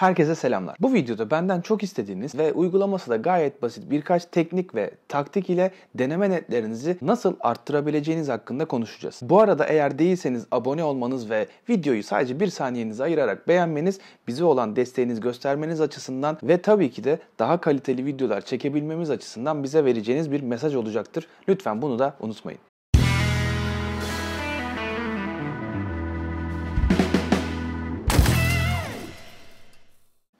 Herkese selamlar. Bu videoda benden çok istediğiniz ve uygulaması da gayet basit birkaç teknik ve taktik ile deneme netlerinizi nasıl arttırabileceğiniz hakkında konuşacağız. Bu arada eğer değilseniz abone olmanız ve videoyu sadece bir saniyenizi ayırarak beğenmeniz bize olan desteğiniz göstermeniz açısından ve tabii ki de daha kaliteli videolar çekebilmemiz açısından bize vereceğiniz bir mesaj olacaktır. Lütfen bunu da unutmayın.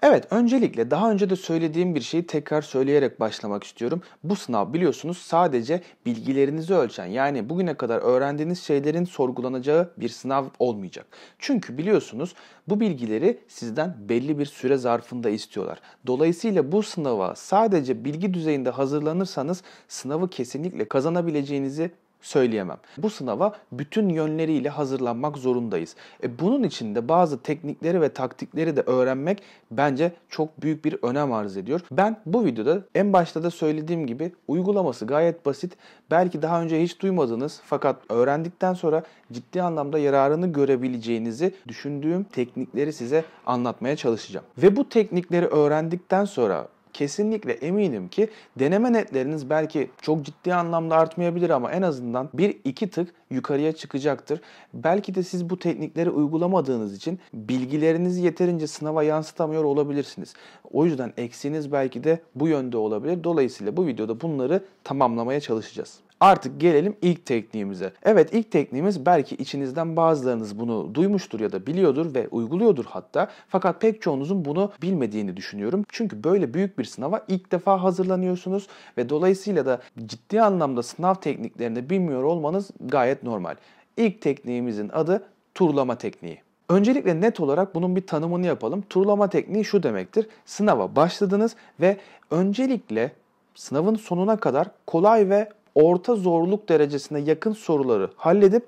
Evet, öncelikle daha önce de söylediğim bir şeyi tekrar söyleyerek başlamak istiyorum. Bu sınav biliyorsunuz sadece bilgilerinizi ölçen yani bugüne kadar öğrendiğiniz şeylerin sorgulanacağı bir sınav olmayacak. Çünkü biliyorsunuz bu bilgileri sizden belli bir süre zarfında istiyorlar. Dolayısıyla bu sınava sadece bilgi düzeyinde hazırlanırsanız sınavı kesinlikle kazanabileceğinizi söyleyemem. Bu sınava bütün yönleriyle hazırlanmak zorundayız. E bunun için de bazı teknikleri ve taktikleri de öğrenmek bence çok büyük bir önem arz ediyor. Ben bu videoda en başta da söylediğim gibi uygulaması gayet basit. Belki daha önce hiç duymadınız fakat öğrendikten sonra ciddi anlamda yararını görebileceğinizi düşündüğüm teknikleri size anlatmaya çalışacağım. Ve bu teknikleri öğrendikten sonra kesinlikle eminim ki deneme netleriniz belki çok ciddi anlamda artmayabilir ama en azından bir iki tık yukarıya çıkacaktır. Belki de siz bu teknikleri uygulamadığınız için bilgilerinizi yeterince sınava yansıtamıyor olabilirsiniz. O yüzden eksiğiniz belki de bu yönde olabilir. Dolayısıyla bu videoda bunları tamamlamaya çalışacağız. Artık gelelim ilk tekniğimize. Evet ilk tekniğimiz belki içinizden bazılarınız bunu duymuştur ya da biliyordur ve uyguluyordur hatta. Fakat pek çoğunuzun bunu bilmediğini düşünüyorum. Çünkü böyle büyük bir sınava ilk defa hazırlanıyorsunuz ve dolayısıyla da ciddi anlamda sınav tekniklerini bilmiyor olmanız gayet normal. İlk tekniğimizin adı turlama tekniği. Öncelikle net olarak bunun bir tanımını yapalım. Turlama tekniği şu demektir. Sınava başladınız ve öncelikle sınavın sonuna kadar kolay ve orta zorluk derecesine yakın soruları halledip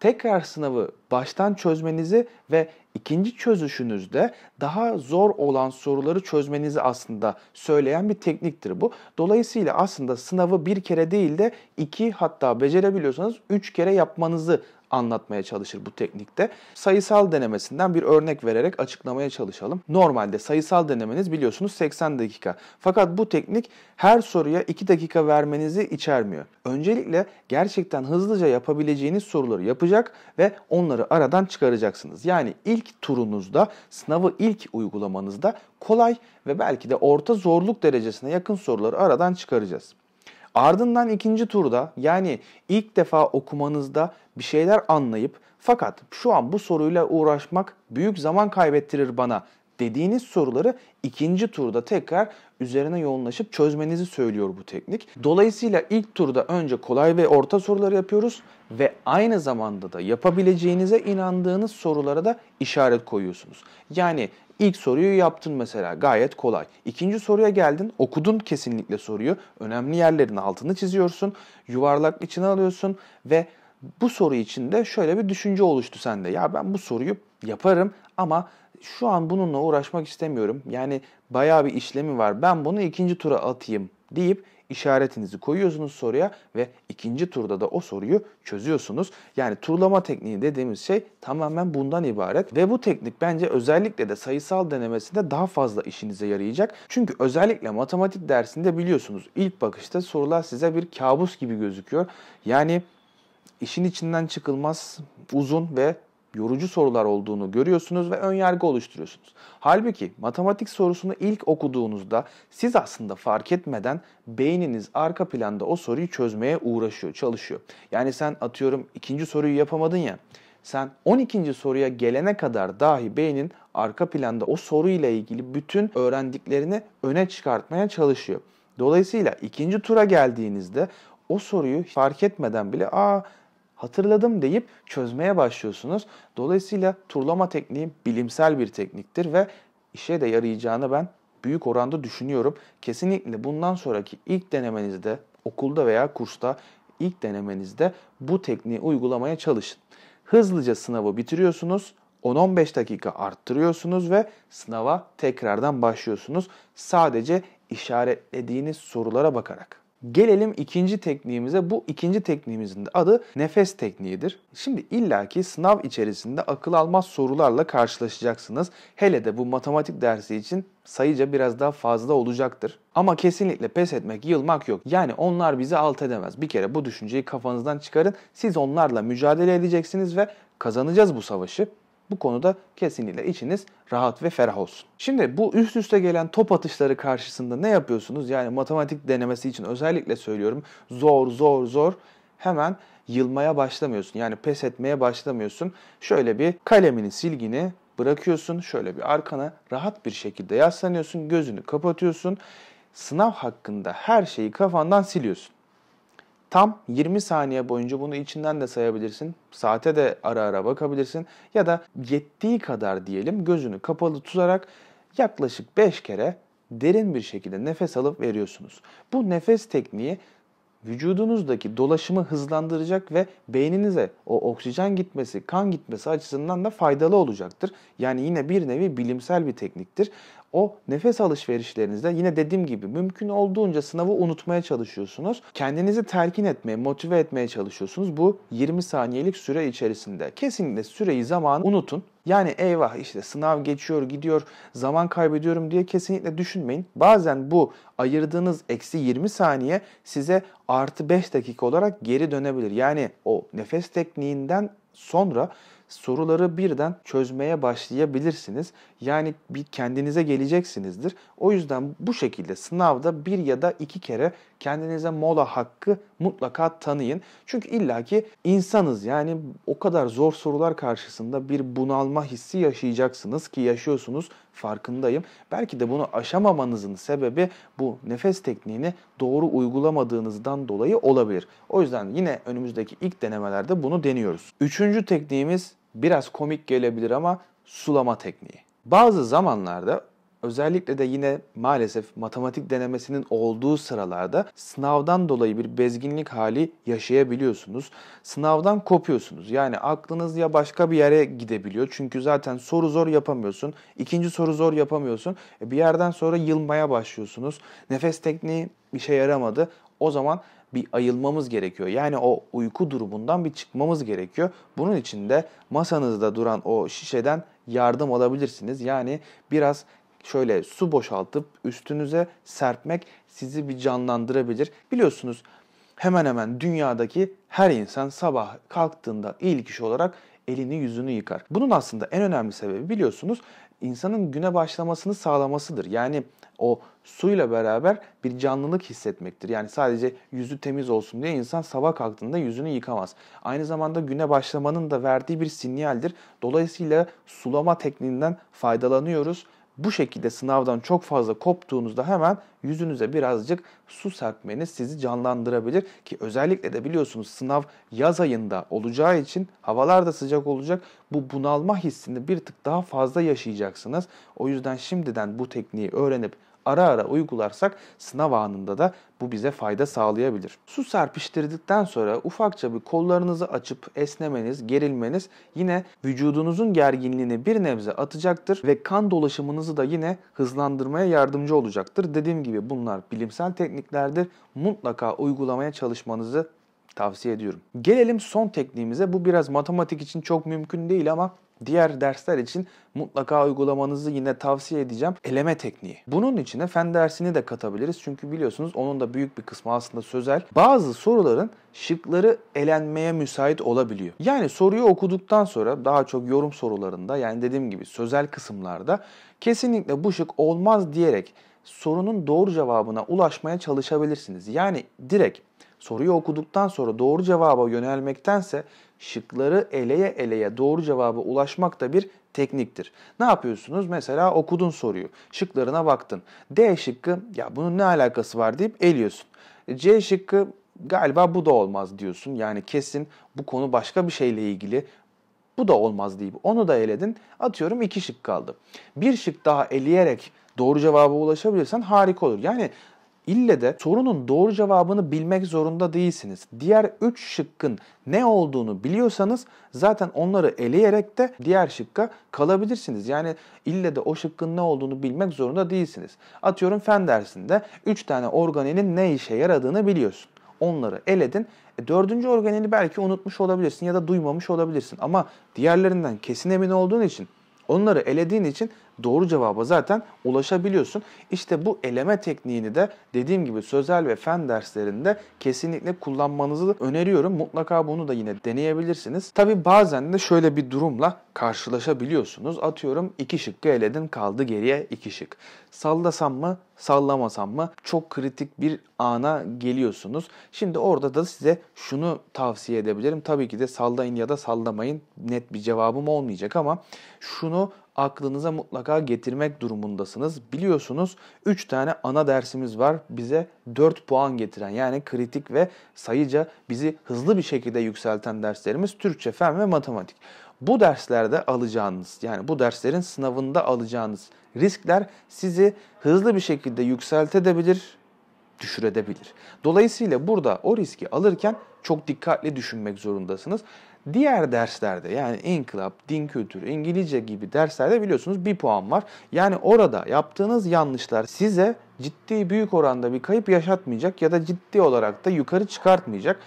tekrar sınavı baştan çözmenizi ve ikinci çözüşünüzde daha zor olan soruları çözmenizi aslında söyleyen bir tekniktir bu. Dolayısıyla aslında sınavı bir kere değil de iki hatta becerebiliyorsanız üç kere yapmanızı anlatmaya çalışır bu teknikte. Sayısal denemesinden bir örnek vererek açıklamaya çalışalım. Normalde sayısal denemeniz biliyorsunuz 80 dakika. Fakat bu teknik her soruya 2 dakika vermenizi içermiyor. Öncelikle gerçekten hızlıca yapabileceğiniz soruları yapacak ve onları aradan çıkaracaksınız. Yani ilk turunuzda, sınavı ilk uygulamanızda kolay ve belki de orta zorluk derecesine yakın soruları aradan çıkaracağız. Ardından ikinci turda yani ilk defa okumanızda bir şeyler anlayıp fakat şu an bu soruyla uğraşmak büyük zaman kaybettirir bana dediğiniz soruları ikinci turda tekrar üzerine yoğunlaşıp çözmenizi söylüyor bu teknik. Dolayısıyla ilk turda önce kolay ve orta soruları yapıyoruz ve aynı zamanda da yapabileceğinize inandığınız sorulara da işaret koyuyorsunuz. Yani ilk soruyu yaptın mesela gayet kolay. İkinci soruya geldin okudun kesinlikle soruyu. Önemli yerlerin altını çiziyorsun. Yuvarlak içine alıyorsun ve bu soru için de şöyle bir düşünce oluştu sende. Ya ben bu soruyu yaparım ama şu an bununla uğraşmak istemiyorum. Yani bayağı bir işlemi var. Ben bunu ikinci tura atayım deyip işaretinizi koyuyorsunuz soruya ve ikinci turda da o soruyu çözüyorsunuz. Yani turlama tekniği dediğimiz şey tamamen bundan ibaret ve bu teknik bence özellikle de sayısal denemesinde daha fazla işinize yarayacak. Çünkü özellikle matematik dersinde biliyorsunuz ilk bakışta sorular size bir kabus gibi gözüküyor. Yani işin içinden çıkılmaz uzun ve yorucu sorular olduğunu görüyorsunuz ve ön yargı oluşturuyorsunuz. Halbuki matematik sorusunu ilk okuduğunuzda siz aslında fark etmeden beyniniz arka planda o soruyu çözmeye uğraşıyor, çalışıyor. Yani sen atıyorum ikinci soruyu yapamadın ya. Sen 12. soruya gelene kadar dahi beynin arka planda o soruyla ilgili bütün öğrendiklerini öne çıkartmaya çalışıyor. Dolayısıyla ikinci tura geldiğinizde o soruyu fark etmeden bile aa hatırladım deyip çözmeye başlıyorsunuz. Dolayısıyla turlama tekniği bilimsel bir tekniktir ve işe de yarayacağını ben büyük oranda düşünüyorum. Kesinlikle bundan sonraki ilk denemenizde okulda veya kursta ilk denemenizde bu tekniği uygulamaya çalışın. Hızlıca sınavı bitiriyorsunuz. 10-15 dakika arttırıyorsunuz ve sınava tekrardan başlıyorsunuz. Sadece işaretlediğiniz sorulara bakarak. Gelelim ikinci tekniğimize. Bu ikinci tekniğimizin de adı nefes tekniğidir. Şimdi illaki sınav içerisinde akıl almaz sorularla karşılaşacaksınız. Hele de bu matematik dersi için sayıca biraz daha fazla olacaktır. Ama kesinlikle pes etmek, yılmak yok. Yani onlar bizi alt edemez. Bir kere bu düşünceyi kafanızdan çıkarın. Siz onlarla mücadele edeceksiniz ve kazanacağız bu savaşı. Bu konuda kesinlikle içiniz rahat ve ferah olsun. Şimdi bu üst üste gelen top atışları karşısında ne yapıyorsunuz? Yani matematik denemesi için özellikle söylüyorum. Zor, zor, zor. Hemen yılmaya başlamıyorsun. Yani pes etmeye başlamıyorsun. Şöyle bir kalemini, silgini bırakıyorsun. Şöyle bir arkana rahat bir şekilde yaslanıyorsun. Gözünü kapatıyorsun. Sınav hakkında her şeyi kafandan siliyorsun tam 20 saniye boyunca bunu içinden de sayabilirsin. Saate de ara ara bakabilirsin ya da yettiği kadar diyelim gözünü kapalı tutarak yaklaşık 5 kere derin bir şekilde nefes alıp veriyorsunuz. Bu nefes tekniği vücudunuzdaki dolaşımı hızlandıracak ve beyninize o oksijen gitmesi, kan gitmesi açısından da faydalı olacaktır. Yani yine bir nevi bilimsel bir tekniktir o nefes alışverişlerinizde yine dediğim gibi mümkün olduğunca sınavı unutmaya çalışıyorsunuz. Kendinizi terkin etmeye, motive etmeye çalışıyorsunuz bu 20 saniyelik süre içerisinde. Kesinlikle süreyi, zamanı unutun. Yani eyvah işte sınav geçiyor, gidiyor, zaman kaybediyorum diye kesinlikle düşünmeyin. Bazen bu ayırdığınız eksi 20 saniye size artı 5 dakika olarak geri dönebilir. Yani o nefes tekniğinden sonra soruları birden çözmeye başlayabilirsiniz. Yani bir kendinize geleceksinizdir. O yüzden bu şekilde sınavda bir ya da iki kere kendinize mola hakkı mutlaka tanıyın. Çünkü illaki insanız yani o kadar zor sorular karşısında bir bunalma hissi yaşayacaksınız ki yaşıyorsunuz farkındayım. Belki de bunu aşamamanızın sebebi bu nefes tekniğini doğru uygulamadığınızdan dolayı olabilir. O yüzden yine önümüzdeki ilk denemelerde bunu deniyoruz. Üçüncü tekniğimiz biraz komik gelebilir ama sulama tekniği. Bazı zamanlarda özellikle de yine maalesef matematik denemesinin olduğu sıralarda sınavdan dolayı bir bezginlik hali yaşayabiliyorsunuz. Sınavdan kopuyorsunuz. Yani aklınız ya başka bir yere gidebiliyor. Çünkü zaten soru zor yapamıyorsun. ikinci soru zor yapamıyorsun. E bir yerden sonra yılmaya başlıyorsunuz. Nefes tekniği işe yaramadı. O zaman bir ayılmamız gerekiyor. Yani o uyku durumundan bir çıkmamız gerekiyor. Bunun için de masanızda duran o şişeden yardım alabilirsiniz. Yani biraz şöyle su boşaltıp üstünüze serpmek sizi bir canlandırabilir. Biliyorsunuz hemen hemen dünyadaki her insan sabah kalktığında ilk iş olarak elini yüzünü yıkar. Bunun aslında en önemli sebebi biliyorsunuz insanın güne başlamasını sağlamasıdır. Yani o suyla beraber bir canlılık hissetmektir. Yani sadece yüzü temiz olsun diye insan sabah kalktığında yüzünü yıkamaz. Aynı zamanda güne başlamanın da verdiği bir sinyaldir. Dolayısıyla sulama tekniğinden faydalanıyoruz bu şekilde sınavdan çok fazla koptuğunuzda hemen yüzünüze birazcık su serpmeniz sizi canlandırabilir ki özellikle de biliyorsunuz sınav yaz ayında olacağı için havalar da sıcak olacak. Bu bunalma hissini bir tık daha fazla yaşayacaksınız. O yüzden şimdiden bu tekniği öğrenip ara ara uygularsak sınav anında da bu bize fayda sağlayabilir. Su serpiştirdikten sonra ufakça bir kollarınızı açıp esnemeniz, gerilmeniz yine vücudunuzun gerginliğini bir nebze atacaktır ve kan dolaşımınızı da yine hızlandırmaya yardımcı olacaktır. Dediğim gibi bunlar bilimsel tekniklerdir. Mutlaka uygulamaya çalışmanızı tavsiye ediyorum. Gelelim son tekniğimize. Bu biraz matematik için çok mümkün değil ama Diğer dersler için mutlaka uygulamanızı yine tavsiye edeceğim. Eleme tekniği. Bunun içine fen dersini de katabiliriz. Çünkü biliyorsunuz onun da büyük bir kısmı aslında sözel. Bazı soruların şıkları elenmeye müsait olabiliyor. Yani soruyu okuduktan sonra daha çok yorum sorularında yani dediğim gibi sözel kısımlarda kesinlikle bu şık olmaz diyerek sorunun doğru cevabına ulaşmaya çalışabilirsiniz. Yani direkt soruyu okuduktan sonra doğru cevaba yönelmektense şıkları eleye eleye doğru cevaba ulaşmak da bir tekniktir. Ne yapıyorsunuz? Mesela okudun soruyu. Şıklarına baktın. D şıkkı ya bunun ne alakası var deyip eliyorsun. C şıkkı galiba bu da olmaz diyorsun. Yani kesin bu konu başka bir şeyle ilgili. Bu da olmaz deyip onu da eledin. Atıyorum iki şık kaldı. Bir şık daha eleyerek doğru cevaba ulaşabilirsen harika olur. Yani İlle de sorunun doğru cevabını bilmek zorunda değilsiniz. Diğer 3 şıkkın ne olduğunu biliyorsanız zaten onları eleyerek de diğer şıkka kalabilirsiniz. Yani ille de o şıkkın ne olduğunu bilmek zorunda değilsiniz. Atıyorum fen dersinde 3 tane organelin ne işe yaradığını biliyorsun. Onları eledin. E, dördüncü organeli belki unutmuş olabilirsin ya da duymamış olabilirsin. Ama diğerlerinden kesin emin olduğun için onları elediğin için doğru cevaba zaten ulaşabiliyorsun. İşte bu eleme tekniğini de dediğim gibi sözel ve fen derslerinde kesinlikle kullanmanızı öneriyorum. Mutlaka bunu da yine deneyebilirsiniz. Tabi bazen de şöyle bir durumla karşılaşabiliyorsunuz. Atıyorum iki şıkkı eledin kaldı geriye iki şık. Sallasam mı sallamasam mı çok kritik bir ana geliyorsunuz. Şimdi orada da size şunu tavsiye edebilirim. Tabii ki de sallayın ya da sallamayın net bir cevabım olmayacak ama şunu aklınıza mutlaka getirmek durumundasınız. Biliyorsunuz 3 tane ana dersimiz var bize 4 puan getiren yani kritik ve sayıca bizi hızlı bir şekilde yükselten derslerimiz Türkçe, fen ve matematik. Bu derslerde alacağınız yani bu derslerin sınavında alacağınız riskler sizi hızlı bir şekilde yükseltebilir, düşürebilir. Dolayısıyla burada o riski alırken çok dikkatli düşünmek zorundasınız. Diğer derslerde yani inkılap, din kültürü, İngilizce gibi derslerde biliyorsunuz bir puan var. Yani orada yaptığınız yanlışlar size ciddi büyük oranda bir kayıp yaşatmayacak ya da ciddi olarak da yukarı çıkartmayacak.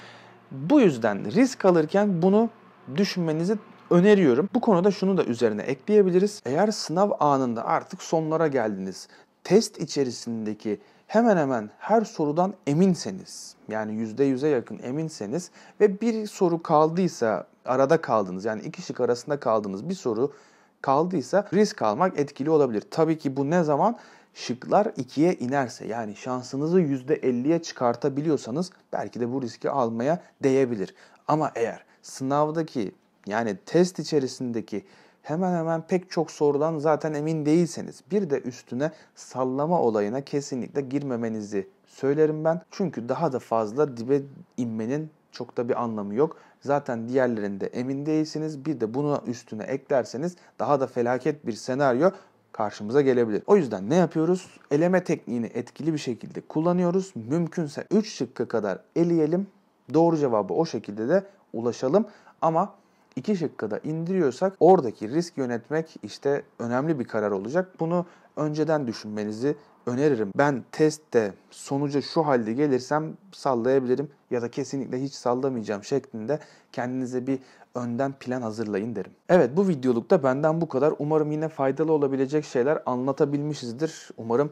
Bu yüzden risk alırken bunu düşünmenizi öneriyorum. Bu konuda şunu da üzerine ekleyebiliriz. Eğer sınav anında artık sonlara geldiniz, test içerisindeki hemen hemen her sorudan eminseniz yani yüzde yüze yakın eminseniz ve bir soru kaldıysa arada kaldınız yani iki şık arasında kaldınız bir soru kaldıysa risk almak etkili olabilir. Tabii ki bu ne zaman şıklar 2'ye inerse yani şansınızı %50'ye çıkartabiliyorsanız belki de bu riski almaya değebilir. Ama eğer sınavdaki yani test içerisindeki hemen hemen pek çok sorudan zaten emin değilseniz bir de üstüne sallama olayına kesinlikle girmemenizi söylerim ben. Çünkü daha da fazla dibe inmenin çok da bir anlamı yok. Zaten diğerlerinde emin değilsiniz. Bir de bunu üstüne eklerseniz daha da felaket bir senaryo karşımıza gelebilir. O yüzden ne yapıyoruz? Eleme tekniğini etkili bir şekilde kullanıyoruz. Mümkünse 3 şıkkı kadar eleyelim. Doğru cevabı o şekilde de ulaşalım. Ama iki şıkkı da indiriyorsak oradaki risk yönetmek işte önemli bir karar olacak. Bunu önceden düşünmenizi öneririm. Ben testte sonuca şu halde gelirsem sallayabilirim ya da kesinlikle hiç sallamayacağım şeklinde kendinize bir önden plan hazırlayın derim. Evet bu videolukta benden bu kadar. Umarım yine faydalı olabilecek şeyler anlatabilmişizdir. Umarım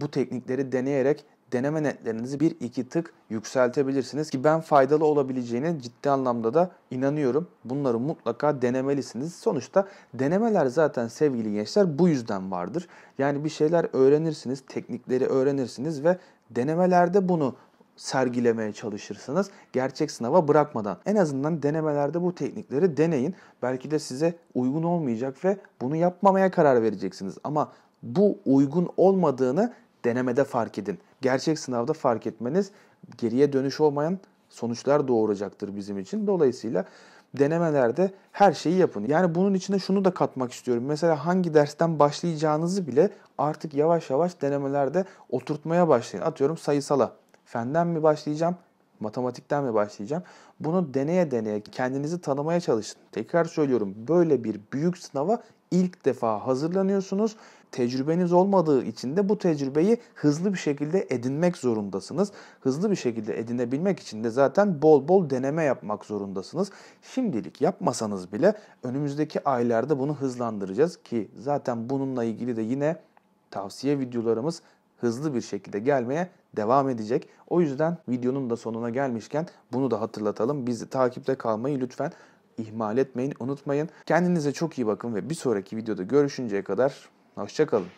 bu teknikleri deneyerek deneme netlerinizi bir iki tık yükseltebilirsiniz ki ben faydalı olabileceğine ciddi anlamda da inanıyorum. Bunları mutlaka denemelisiniz. Sonuçta denemeler zaten sevgili gençler bu yüzden vardır. Yani bir şeyler öğrenirsiniz, teknikleri öğrenirsiniz ve denemelerde bunu sergilemeye çalışırsınız. Gerçek sınava bırakmadan. En azından denemelerde bu teknikleri deneyin. Belki de size uygun olmayacak ve bunu yapmamaya karar vereceksiniz. Ama bu uygun olmadığını denemede fark edin gerçek sınavda fark etmeniz geriye dönüş olmayan sonuçlar doğuracaktır bizim için. Dolayısıyla denemelerde her şeyi yapın. Yani bunun içine şunu da katmak istiyorum. Mesela hangi dersten başlayacağınızı bile artık yavaş yavaş denemelerde oturtmaya başlayın. Atıyorum sayısala. Fenden mi başlayacağım, matematikten mi başlayacağım? Bunu deneye deneye kendinizi tanımaya çalışın. Tekrar söylüyorum böyle bir büyük sınava ilk defa hazırlanıyorsunuz tecrübeniz olmadığı için de bu tecrübeyi hızlı bir şekilde edinmek zorundasınız. Hızlı bir şekilde edinebilmek için de zaten bol bol deneme yapmak zorundasınız. Şimdilik yapmasanız bile önümüzdeki aylarda bunu hızlandıracağız ki zaten bununla ilgili de yine tavsiye videolarımız hızlı bir şekilde gelmeye devam edecek. O yüzden videonun da sonuna gelmişken bunu da hatırlatalım. Bizi takipte kalmayı lütfen ihmal etmeyin, unutmayın. Kendinize çok iyi bakın ve bir sonraki videoda görüşünceye kadar Hoşçakalın.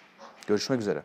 Görüşmek üzere.